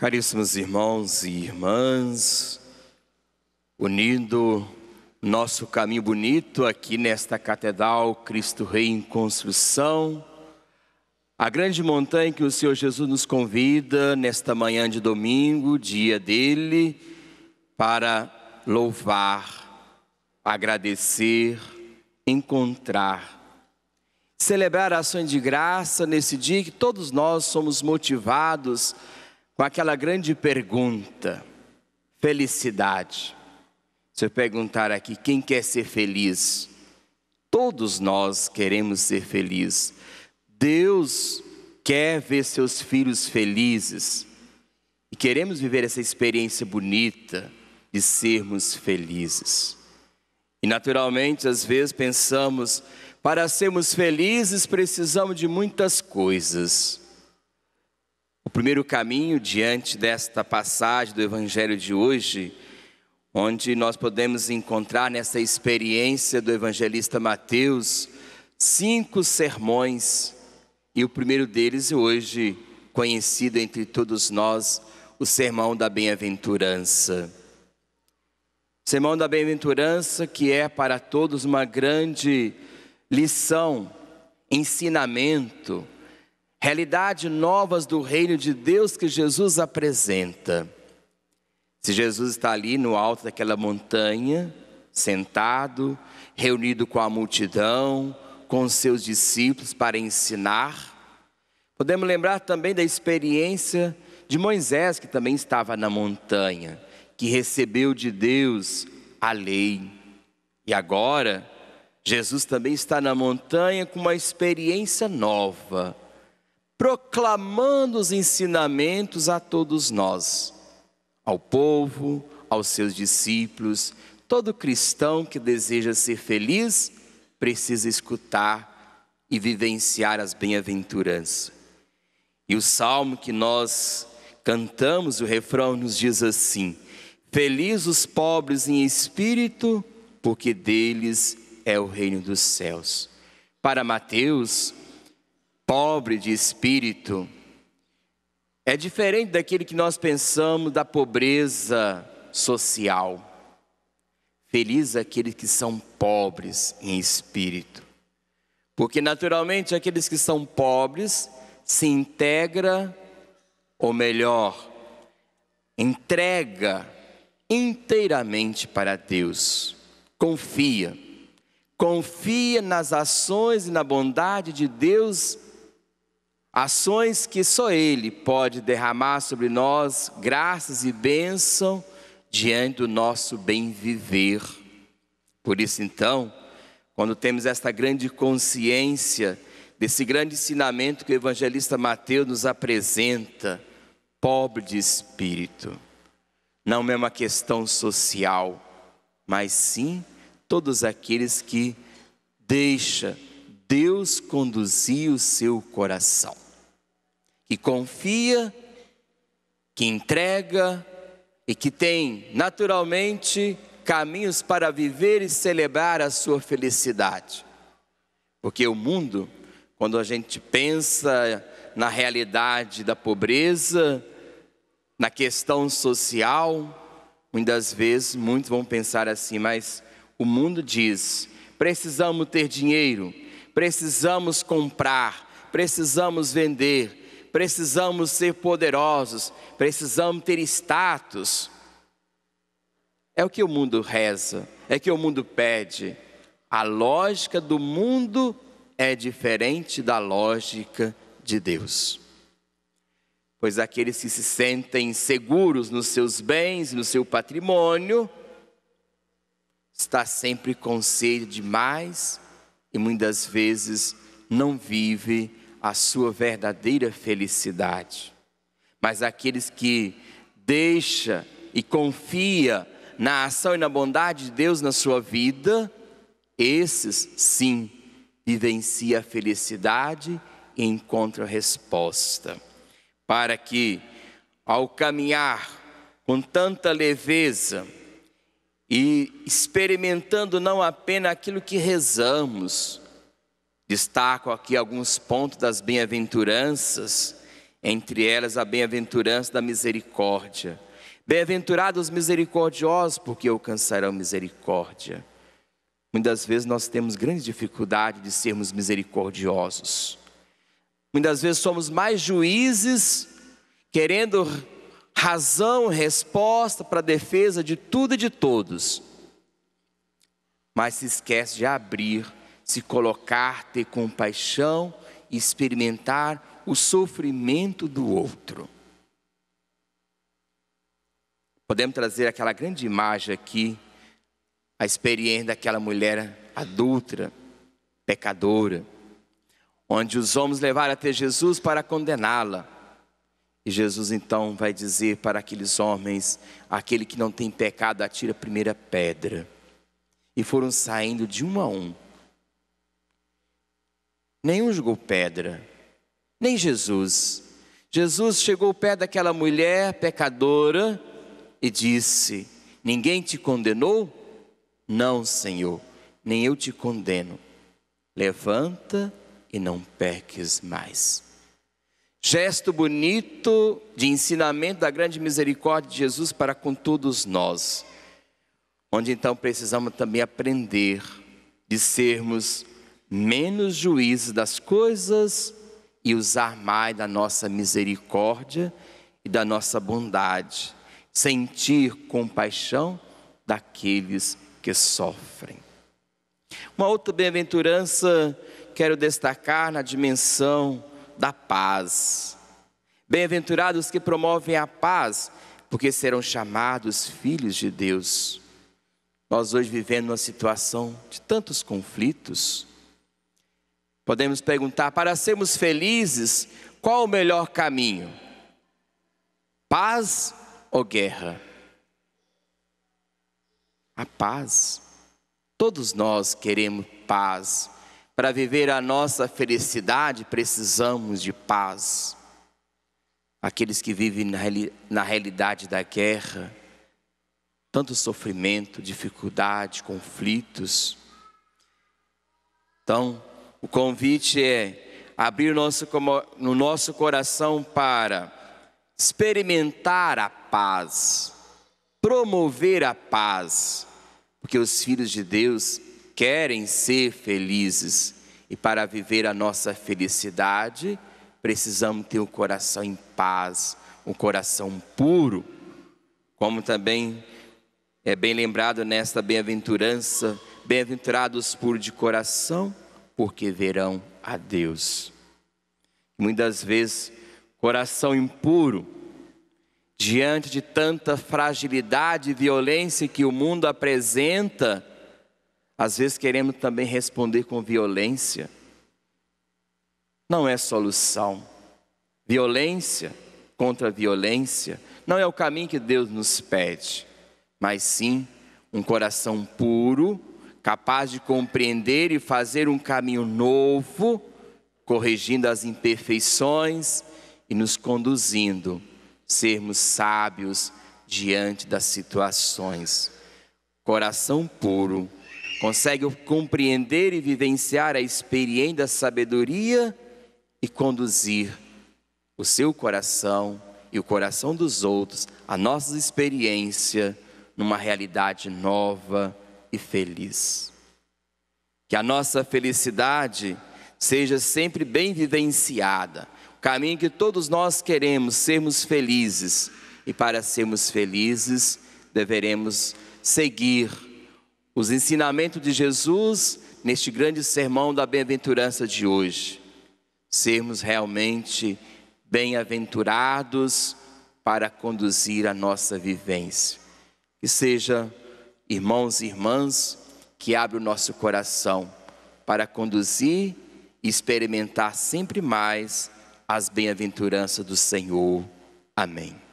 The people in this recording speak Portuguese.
Caríssimos irmãos e irmãs, unindo nosso caminho bonito aqui nesta Catedral Cristo Rei em Construção, a grande montanha que o Senhor Jesus nos convida nesta manhã de domingo, dia dele, para louvar, agradecer, encontrar celebrar ações de graça nesse dia que todos nós somos motivados com aquela grande pergunta: felicidade. Se eu perguntar aqui quem quer ser feliz, todos nós queremos ser felizes. Deus quer ver seus filhos felizes e queremos viver essa experiência bonita de sermos felizes. E naturalmente, às vezes pensamos, para sermos felizes precisamos de muitas coisas primeiro caminho diante desta passagem do Evangelho de hoje, onde nós podemos encontrar nessa experiência do evangelista Mateus cinco sermões, e o primeiro deles hoje conhecido entre todos nós, o Sermão da Bem-aventurança. Sermão da Bem-aventurança que é para todos uma grande lição, ensinamento, realidade novas do reino de Deus que Jesus apresenta. Se Jesus está ali no alto daquela montanha, sentado, reunido com a multidão, com seus discípulos para ensinar, podemos lembrar também da experiência de Moisés, que também estava na montanha, que recebeu de Deus a lei. E agora, Jesus também está na montanha com uma experiência nova proclamando os ensinamentos a todos nós, ao povo, aos seus discípulos. Todo cristão que deseja ser feliz precisa escutar e vivenciar as bem-aventuranças. E o salmo que nós cantamos, o refrão nos diz assim: Feliz os pobres em espírito, porque deles é o reino dos céus. Para Mateus, pobre de espírito. É diferente daquele que nós pensamos da pobreza social. Feliz aqueles que são pobres em espírito. Porque naturalmente aqueles que são pobres se integra ou melhor, entrega inteiramente para Deus. Confia. Confia nas ações e na bondade de Deus Ações que só Ele pode derramar sobre nós graças e bênção diante do nosso bem viver. Por isso, então, quando temos esta grande consciência desse grande ensinamento que o evangelista Mateus nos apresenta, pobre de espírito, não é uma questão social, mas sim todos aqueles que deixam Deus conduzia o seu coração. Que confia, que entrega e que tem, naturalmente, caminhos para viver e celebrar a sua felicidade. Porque o mundo, quando a gente pensa na realidade da pobreza, na questão social, muitas vezes muitos vão pensar assim, mas o mundo diz: precisamos ter dinheiro, precisamos comprar, precisamos vender, precisamos ser poderosos, precisamos ter status. É o que o mundo reza, é o que o mundo pede. A lógica do mundo é diferente da lógica de Deus. Pois aqueles que se sentem seguros nos seus bens, no seu patrimônio, está sempre com sede de mais e muitas vezes não vive a sua verdadeira felicidade. Mas aqueles que deixa e confia na ação e na bondade de Deus na sua vida, esses sim vivencia a felicidade e encontra resposta. Para que ao caminhar com tanta leveza, e experimentando não apenas aquilo que rezamos. Destaco aqui alguns pontos das bem-aventuranças, entre elas a bem-aventurança da misericórdia. Bem-aventurados misericordiosos, porque alcançarão misericórdia. Muitas vezes nós temos grande dificuldade de sermos misericordiosos. Muitas vezes somos mais juízes, querendo razão, resposta para a defesa de tudo e de todos, mas se esquece de abrir, se colocar, ter compaixão e experimentar o sofrimento do outro. Podemos trazer aquela grande imagem aqui, a experiência daquela mulher adulta, pecadora, onde os homens levaram até Jesus para condená-la. E Jesus então vai dizer para aqueles homens: aquele que não tem pecado, atira a primeira pedra. E foram saindo de um a um. Nenhum jogou pedra, nem Jesus. Jesus chegou perto daquela mulher pecadora e disse: Ninguém te condenou? Não, Senhor, nem eu te condeno. Levanta e não peques mais. Gesto bonito de ensinamento da grande misericórdia de Jesus para com todos nós, onde então precisamos também aprender de sermos menos juízes das coisas e usar mais da nossa misericórdia e da nossa bondade, sentir compaixão daqueles que sofrem. Uma outra bem-aventurança quero destacar na dimensão da paz. Bem-aventurados que promovem a paz, porque serão chamados filhos de Deus. Nós hoje vivendo uma situação de tantos conflitos, podemos perguntar: para sermos felizes, qual o melhor caminho? Paz ou guerra? A paz. Todos nós queremos paz para viver a nossa felicidade, precisamos de paz. Aqueles que vivem na, na realidade da guerra, tanto sofrimento, dificuldade, conflitos. Então, o convite é abrir nosso, no nosso coração para experimentar a paz, promover a paz, porque os filhos de Deus querem ser felizes. E para viver a nossa felicidade, precisamos ter o coração em paz, o coração puro. Como também é bem lembrado nesta bem-aventurança, bem-aventurados puros de coração, porque verão a Deus. Muitas vezes, coração impuro, diante de tanta fragilidade e violência que o mundo apresenta, às vezes queremos também responder com violência. Não é solução. Violência contra violência não é o caminho que Deus nos pede, mas sim um coração puro, capaz de compreender e fazer um caminho novo, corrigindo as imperfeições e nos conduzindo sermos sábios diante das situações. Coração puro consegue compreender e vivenciar a experiência da sabedoria e conduzir o seu coração e o coração dos outros, a nossa experiência, numa realidade nova e feliz. Que a nossa felicidade seja sempre bem vivenciada, o caminho que todos nós queremos, sermos felizes, e para sermos felizes, deveremos seguir os ensinamentos de Jesus neste grande sermão da bem-aventurança de hoje. Sermos realmente bem-aventurados para conduzir a nossa vivência. Que seja irmãos e irmãs que abre o nosso coração para conduzir e experimentar sempre mais as bem-aventuranças do Senhor. Amém.